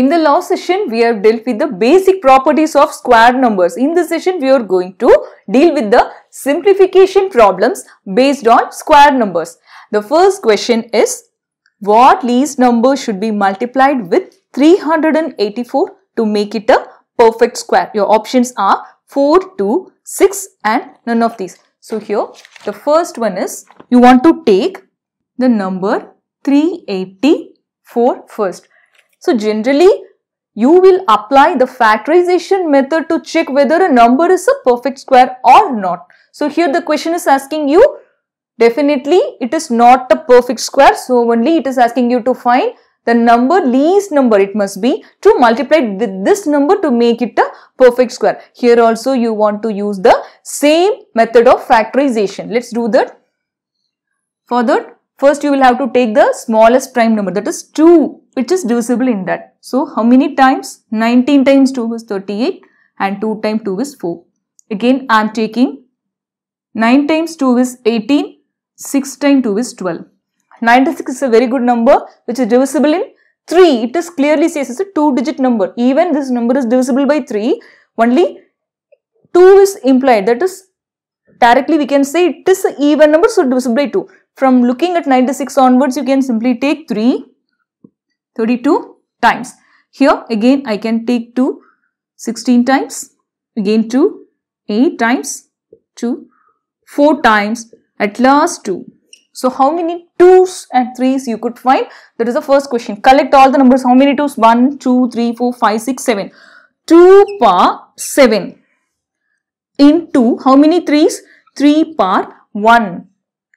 In the last session, we have dealt with the basic properties of square numbers. In this session, we are going to deal with the simplification problems based on square numbers. The first question is, what least number should be multiplied with 384 to make it a perfect square? Your options are 4, 2, 6 and none of these. So here, the first one is, you want to take the number 384 first. So generally, you will apply the factorization method to check whether a number is a perfect square or not. So here the question is asking you, definitely it is not a perfect square. So only it is asking you to find the number least number it must be to multiply with this number to make it a perfect square. Here also you want to use the same method of factorization. Let's do that. For that, first you will have to take the smallest prime number that is 2 which is divisible in that. So how many times? 19 times 2 is 38 and 2 times 2 is 4. Again I am taking 9 times 2 is 18, 6 times 2 is 12. 96 is a very good number which is divisible in 3. It is clearly says it's a 2 digit number. Even this number is divisible by 3. Only 2 is implied. That is directly we can say it is an even number so divisible by 2. From looking at 96 onwards you can simply take 3 32 times. Here again I can take 2 16 times, again 2 8 times, 2 4 times, at last 2. So how many 2's and 3's you could find? That is the first question. Collect all the numbers. How many 2's? 1, 2, 3, 4, 5, 6, 7. 2 power 7 into how many 3's? 3 power 1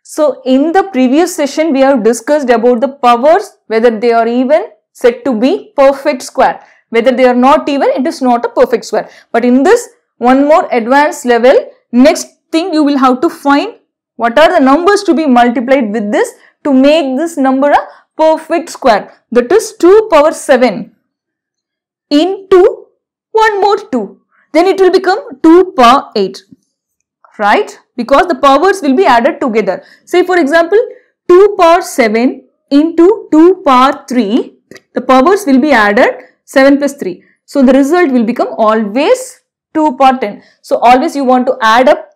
so in the previous session, we have discussed about the powers, whether they are even said to be perfect square. Whether they are not even, it is not a perfect square. But in this one more advanced level, next thing you will have to find what are the numbers to be multiplied with this to make this number a perfect square. That is 2 power 7 into 1 more 2. Then it will become 2 power 8. Right? because the powers will be added together. Say for example, 2 power 7 into 2 power 3, the powers will be added 7 plus 3. So, the result will become always 2 power 10. So, always you want to add up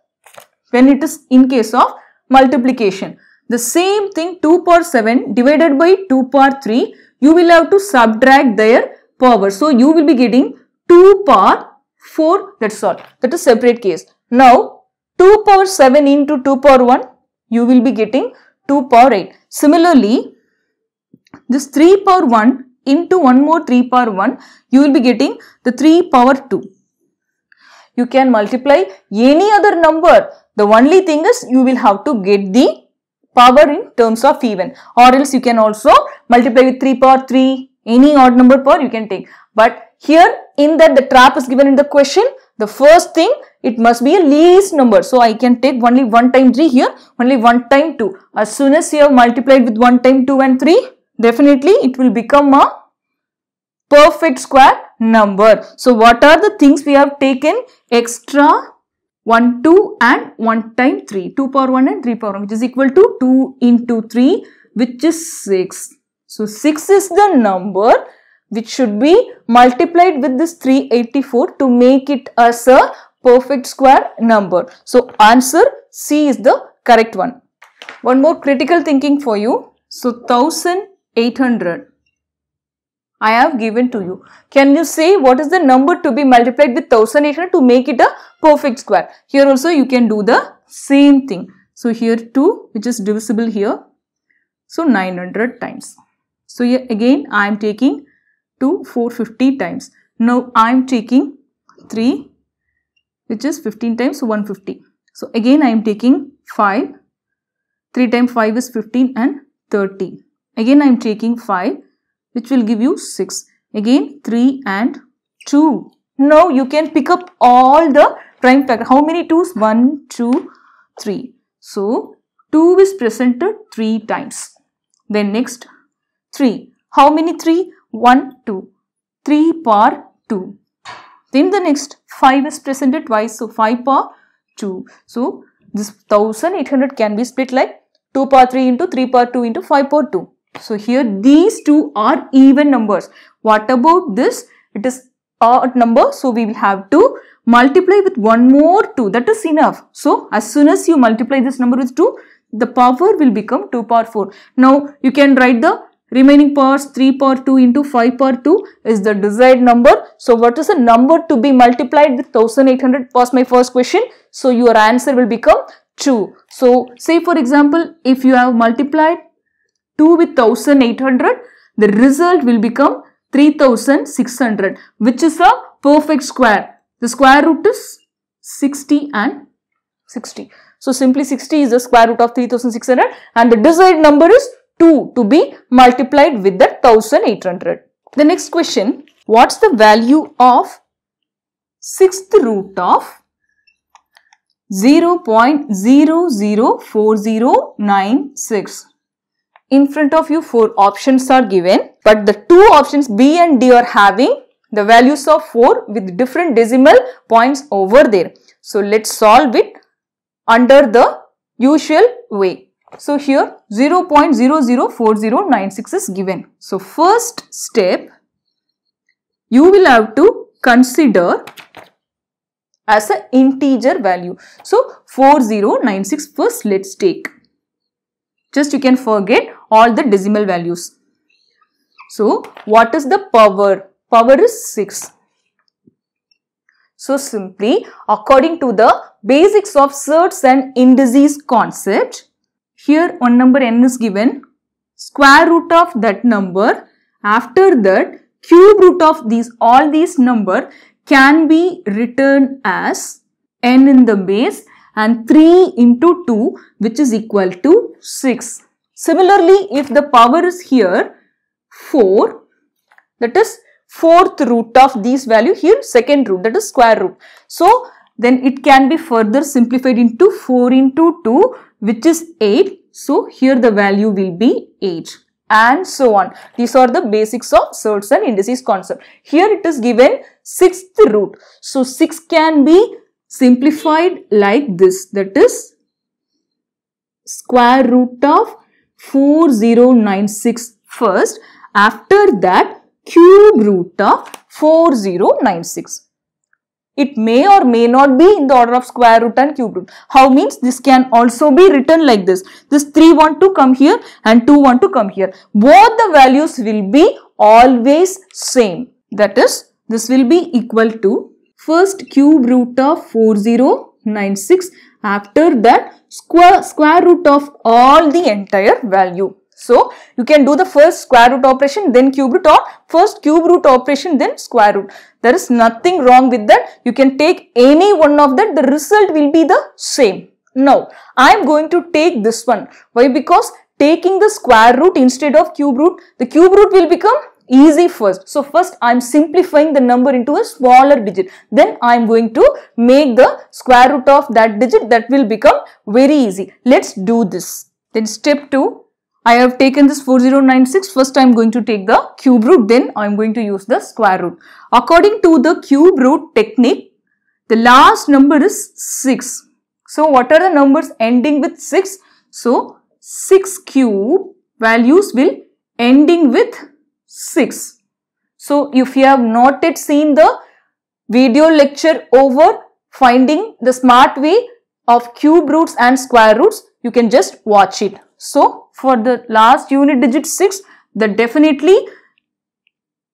when it is in case of multiplication. The same thing 2 power 7 divided by 2 power 3, you will have to subtract their power. So, you will be getting 2 power 4 that's all. That is separate case. Now, 2 power 7 into 2 power 1, you will be getting 2 power 8. Similarly, this 3 power 1 into 1 more 3 power 1, you will be getting the 3 power 2. You can multiply any other number. The only thing is you will have to get the power in terms of even or else you can also multiply with 3 power 3, any odd number power you can take. But here in that the trap is given in the question the first thing, it must be a least number. So, I can take only 1 time 3 here, only 1 time 2. As soon as you have multiplied with 1 time 2 and 3, definitely it will become a perfect square number. So, what are the things we have taken? Extra 1, 2 and 1 time 3. 2 power 1 and 3 power 1 which is equal to 2 into 3 which is 6. So, 6 is the number which should be multiplied with this 384 to make it as a perfect square number. So answer C is the correct one. One more critical thinking for you. So 1800 I have given to you. Can you say what is the number to be multiplied with 1800 to make it a perfect square? Here also you can do the same thing. So here 2 which is divisible here. So 900 times. So here again I am taking to 450 times. Now I am taking 3 which is 15 times 150. So again I am taking 5. 3 times 5 is 15 and 30. Again I am taking 5 which will give you 6. Again 3 and 2. Now you can pick up all the prime factor. How many 2's? 1, 2, 3. So 2 is presented 3 times. Then next 3. How many 3? 1, 2, 3 power 2. Then the next 5 is presented twice. So 5 power 2. So this 1800 can be split like 2 power 3 into 3 power 2 into 5 power 2. So here these two are even numbers. What about this? It is odd number. So we will have to multiply with one more 2. That is enough. So as soon as you multiply this number with 2, the power will become 2 power 4. Now you can write the Remaining powers 3 power 2 into 5 power 2 is the desired number. So what is the number to be multiplied with 1800 was my first question. So your answer will become 2. So say for example if you have multiplied 2 with 1800 the result will become 3600 which is a perfect square. The square root is 60 and 60. So simply 60 is the square root of 3600 and the desired number is 2 to be multiplied with the 1800. The next question, what's the value of sixth root of 0 0.004096? In front of you four options are given but the two options B and D are having the values of 4 with different decimal points over there. So let's solve it under the usual way. So here 0.004096 is given. So first step you will have to consider as an integer value. So 4096 first let's take. Just you can forget all the decimal values. So what is the power? Power is 6. So simply according to the basics of certs and indices concept, here one number n is given. Square root of that number. After that cube root of these all these number can be written as n in the base and 3 into 2 which is equal to 6. Similarly, if the power is here 4 that is fourth root of these value here second root that is square root. So, then it can be further simplified into 4 into 2 which is 8. So here the value will be 8 and so on. These are the basics of search and indices concept. Here it is given sixth root. So 6 can be simplified like this that is square root of 4096 first. After that cube root of 4096. It may or may not be in the order of square root and cube root. How means this can also be written like this. This 3 want to come here and 2 want to come here. Both the values will be always same. That is this will be equal to first cube root of 4096 after that square, square root of all the entire value. So, you can do the first square root operation, then cube root or first cube root operation, then square root. There is nothing wrong with that. You can take any one of that. The result will be the same. Now, I am going to take this one. Why? Because taking the square root instead of cube root, the cube root will become easy first. So, first I am simplifying the number into a smaller digit. Then I am going to make the square root of that digit that will become very easy. Let's do this. Then step 2, I have taken this 4096. First, I am going to take the cube root. Then I am going to use the square root. According to the cube root technique, the last number is 6. So, what are the numbers ending with 6? So, 6 cube values will ending with 6. So, if you have not yet seen the video lecture over finding the smart way of cube roots and square roots, you can just watch it. So, for the last unit digit 6, the definitely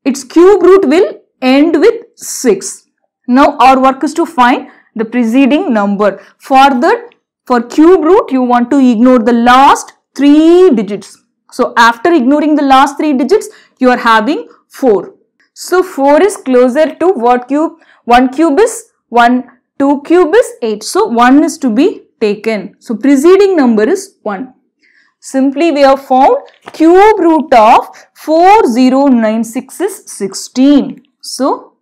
its cube root will end with 6. Now, our work is to find the preceding number. For the for cube root, you want to ignore the last 3 digits. So, after ignoring the last 3 digits, you are having 4. So, 4 is closer to what cube? 1 cube is 1, 2 cube is 8. So, 1 is to be taken. So, preceding number is 1. Simply we have found cube root of 4096 is 16. So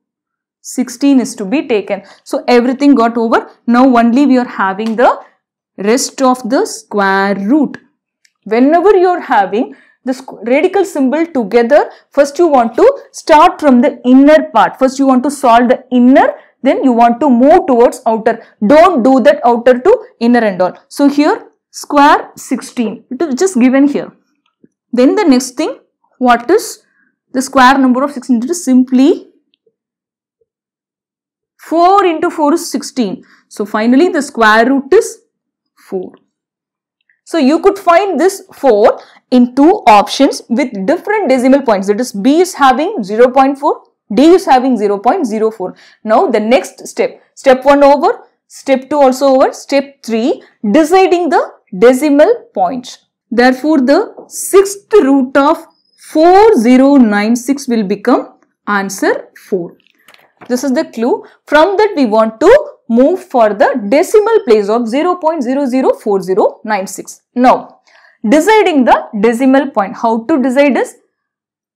16 is to be taken. So everything got over. Now only we are having the rest of the square root. Whenever you are having this radical symbol together, first you want to start from the inner part. First you want to solve the inner, then you want to move towards outer. Don't do that outer to inner and all. So here square 16 it is just given here then the next thing what is the square number of 16 it is simply 4 into 4 is 16 so finally the square root is 4 so you could find this 4 in two options with different decimal points that is b is having 0 0.4 d is having 0 0.04 now the next step step 1 over step 2 also over step 3 deciding the decimal point. Therefore, the sixth root of 4096 will become answer 4. This is the clue. From that we want to move for the decimal place of 0.004096. Now, deciding the decimal point. How to decide is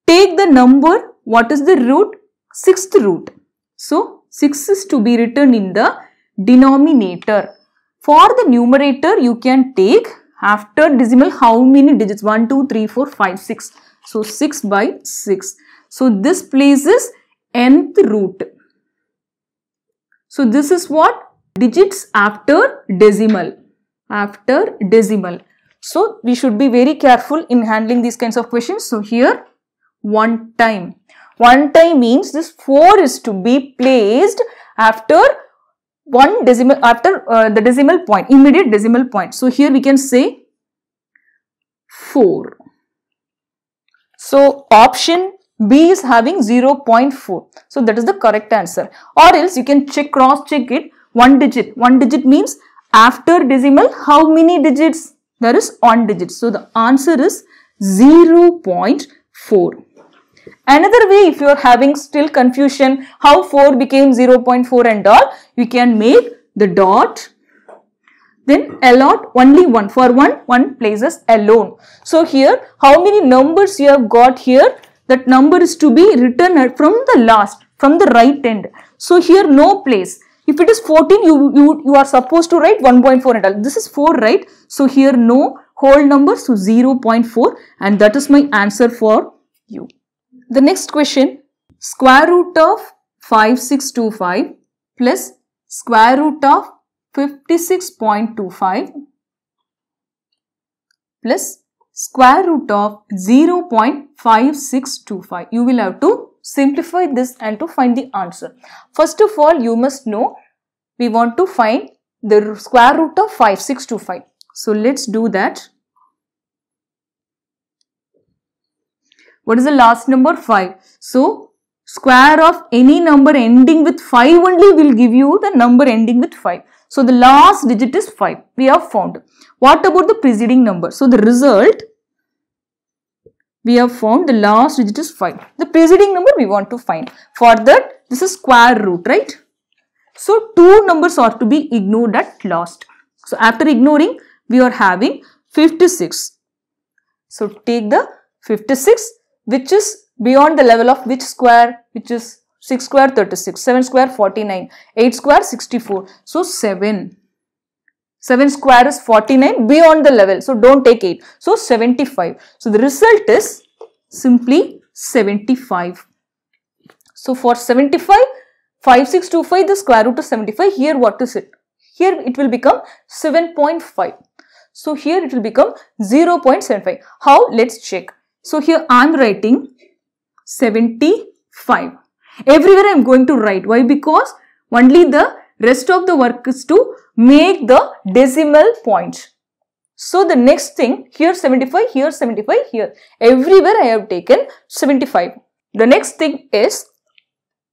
take the number. What is the root? Sixth root. So, 6 is to be written in the denominator. For the numerator, you can take after decimal how many digits? 1, 2, 3, 4, 5, 6. So 6 by 6. So this places nth root. So this is what? Digits after decimal. After decimal. So we should be very careful in handling these kinds of questions. So here one time. One time means this 4 is to be placed after one decimal after uh, the decimal point, immediate decimal point. So here we can say 4. So option B is having 0.4. So that is the correct answer. Or else you can check cross check it one digit. One digit means after decimal how many digits? There is one digit. So the answer is 0.4. Another way if you are having still confusion how 4 became 0.4 and all, you can make the dot then allot only one for one one places alone so here how many numbers you have got here that number is to be written from the last from the right end so here no place if it is 14 you you you are supposed to write 1.4 and all this is 4 right so here no whole number so 0.4 and that is my answer for you the next question, square root of 5625 plus square root of 56.25 plus square root of 0 0.5625. You will have to simplify this and to find the answer. First of all, you must know we want to find the square root of 5625. So, let's do that. What is the last number? 5. So, square of any number ending with 5 only will give you the number ending with 5. So, the last digit is 5. We have found. What about the preceding number? So, the result we have found the last digit is 5. The preceding number we want to find. For that, this is square root, right? So, two numbers are to be ignored at last. So, after ignoring, we are having 56. So, take the 56 which is beyond the level of which square which is 6 square 36, 7 square 49, 8 square 64. So 7. 7 square is 49 beyond the level. So don't take 8. So 75. So the result is simply 75. So for 75, 5625 the square root of 75. Here what is it? Here it will become 7.5. So here it will become 0 0.75. How? Let's check. So here I am writing 75. Everywhere I am going to write. Why? Because only the rest of the work is to make the decimal point. So the next thing here 75, here 75, here. Everywhere I have taken 75. The next thing is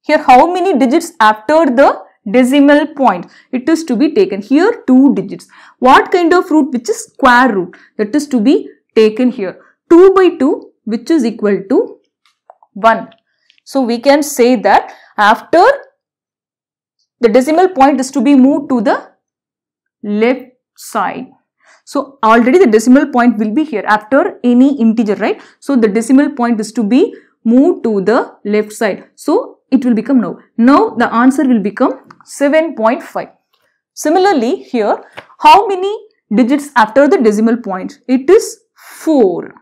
here how many digits after the decimal point it is to be taken here two digits what kind of root which is square root that is to be taken here 2 by 2 which is equal to 1. So we can say that after the decimal point is to be moved to the left side. So already the decimal point will be here after any integer, right? So the decimal point is to be moved to the left side. So it will become now. Now the answer will become 7.5. Similarly here, how many digits after the decimal point? It is 4.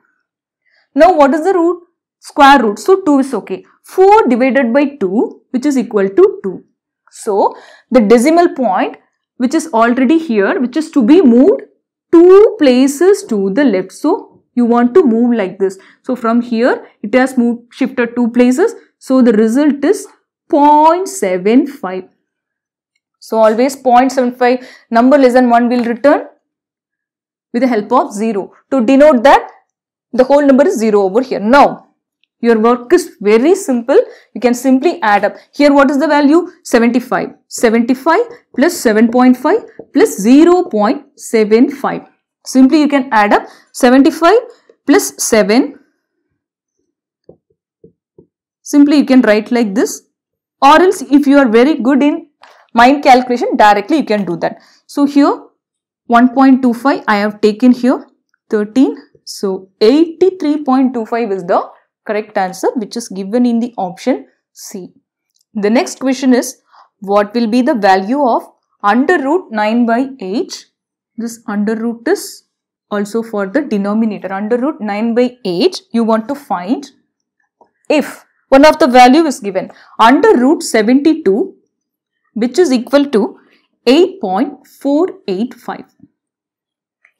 Now what is the root? Square root. So 2 is okay. 4 divided by 2 which is equal to 2. So the decimal point which is already here which is to be moved 2 places to the left. So you want to move like this. So from here it has moved shifted 2 places. So the result is 0.75. So always 0.75 number less than 1 will return with the help of 0 to denote that the whole number is 0 over here. Now, your work is very simple. You can simply add up. Here what is the value? 75. 75 plus 7.5 plus 0 0.75. Simply you can add up 75 plus 7. Simply you can write like this or else if you are very good in mind calculation directly you can do that. So here 1.25 I have taken here 13 so 83.25 is the correct answer which is given in the option C. The next question is what will be the value of under root 9 by h? This under root is also for the denominator under root 9 by h, you want to find if one of the value is given under root 72 which is equal to 8.485.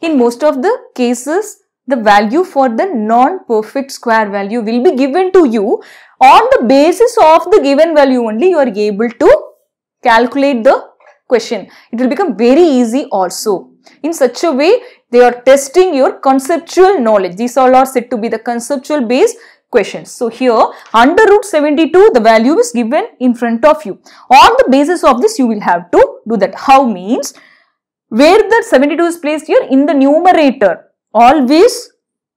In most of the cases the value for the non-perfect square value will be given to you. On the basis of the given value only, you are able to calculate the question. It will become very easy also. In such a way, they are testing your conceptual knowledge. These all are said to be the conceptual based questions. So here under root 72 the value is given in front of you. On the basis of this you will have to do that. How means where the 72 is placed here in the numerator Always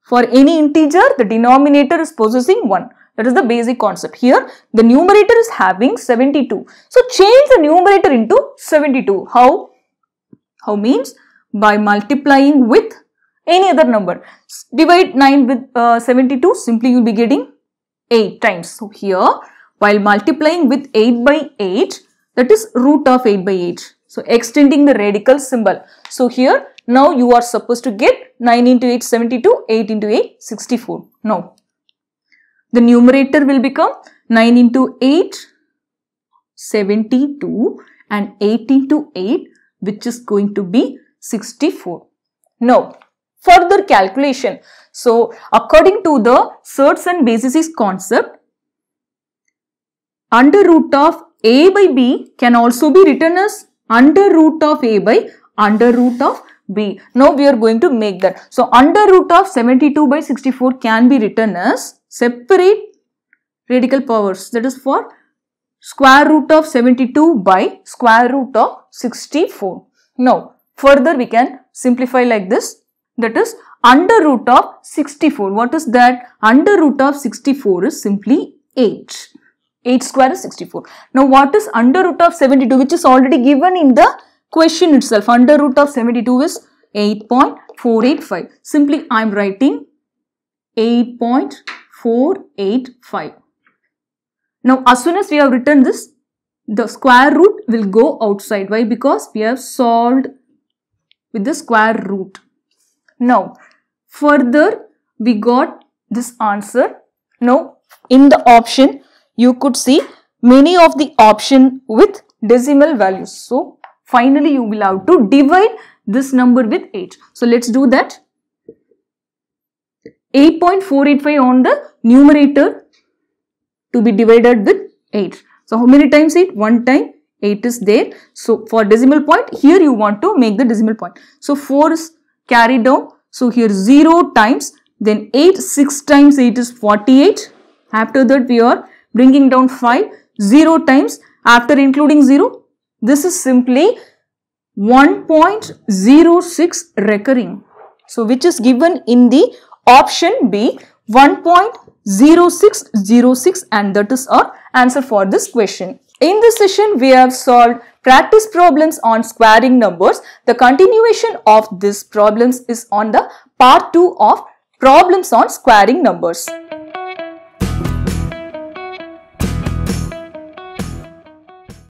for any integer, the denominator is possessing 1. That is the basic concept. Here, the numerator is having 72. So, change the numerator into 72. How? How means? By multiplying with any other number. Divide 9 with uh, 72, simply you will be getting 8 times. So, here, while multiplying with 8 by 8, that is root of 8 by 8. So extending the radical symbol. So here now you are supposed to get 9 into 8 72, 8 into 8 64. Now the numerator will become 9 into 8 72 and 8 into 8 which is going to be 64. Now further calculation. So according to the certs and bases concept under root of a by b can also be written as under root of a by under root of b. Now we are going to make that. So under root of 72 by 64 can be written as separate radical powers that is for square root of 72 by square root of 64. Now further we can simplify like this that is under root of 64. What is that? Under root of 64 is simply 8. 8 square is 64. Now what is under root of 72 which is already given in the question itself. Under root of 72 is 8.485. Simply I am writing 8.485. Now as soon as we have written this the square root will go outside. Why? Because we have solved with the square root. Now further we got this answer. Now in the option you could see many of the option with decimal values. So finally you will have to divide this number with 8. So let's do that. 8.485 on the numerator to be divided with 8. So how many times 8? 1 time 8 is there. So for decimal point here you want to make the decimal point. So 4 is carried down. So here 0 times then 8 6 times 8 is 48. After that we are bringing down 5 0 times after including 0. This is simply 1.06 recurring. So, which is given in the option B 1.0606 and that is our answer for this question. In this session, we have solved practice problems on squaring numbers. The continuation of these problems is on the part 2 of problems on squaring numbers.